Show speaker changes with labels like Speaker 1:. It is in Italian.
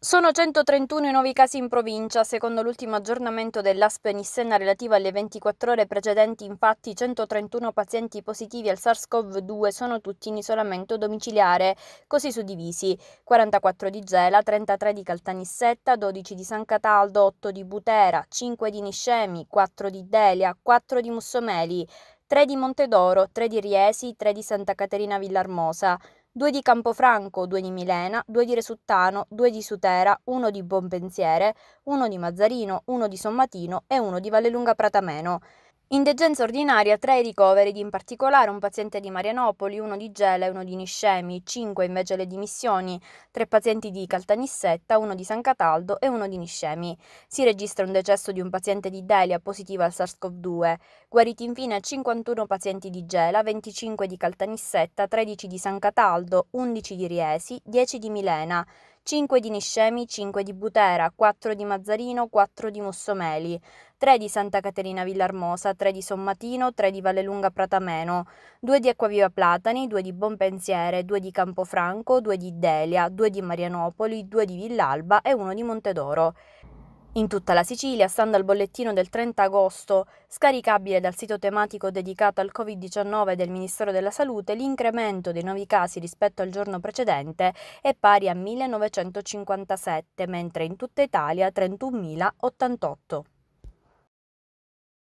Speaker 1: Sono 131 i nuovi casi in provincia, secondo l'ultimo aggiornamento dell'ASP Nissenna relativo alle 24 ore precedenti, infatti 131 pazienti positivi al SARS-CoV-2 sono tutti in isolamento domiciliare, così suddivisi 44 di Gela, 33 di Caltanissetta, 12 di San Cataldo, 8 di Butera, 5 di Niscemi, 4 di Delia, 4 di Mussomeli, 3 di Montedoro, 3 di Riesi, 3 di Santa Caterina Villarmosa due di Campofranco, due di Milena, due di Resuttano, due di Sutera, uno di Bonpensiere, uno di Mazzarino, uno di Sommatino e uno di Vallelunga Pratameno. In degenza ordinaria, tre ricoveri, in particolare un paziente di Marianopoli, uno di Gela e uno di Niscemi, cinque invece le dimissioni, tre pazienti di Caltanissetta, uno di San Cataldo e uno di Niscemi. Si registra un decesso di un paziente di Delia positivo al SARS-CoV-2. Guariti infine 51 pazienti di Gela, 25 di Caltanissetta, 13 di San Cataldo, 11 di Riesi, 10 di Milena. 5 di Niscemi, 5 di Butera, 4 di Mazzarino, 4 di Mussomeli, 3 di Santa Caterina Villarmosa, 3 di Sommatino, 3 di Vallelunga Pratameno, 2 di Acquaviva Platani, 2 di Bonpensiere, 2 di Campofranco, 2 di Delia, 2 di Marianopoli, 2 di Villalba e 1 di Montedoro. In tutta la Sicilia, stando al bollettino del 30 agosto, scaricabile dal sito tematico dedicato al Covid-19 del Ministero della Salute, l'incremento dei nuovi casi rispetto al giorno precedente è pari a 1957, mentre in tutta Italia 31.088.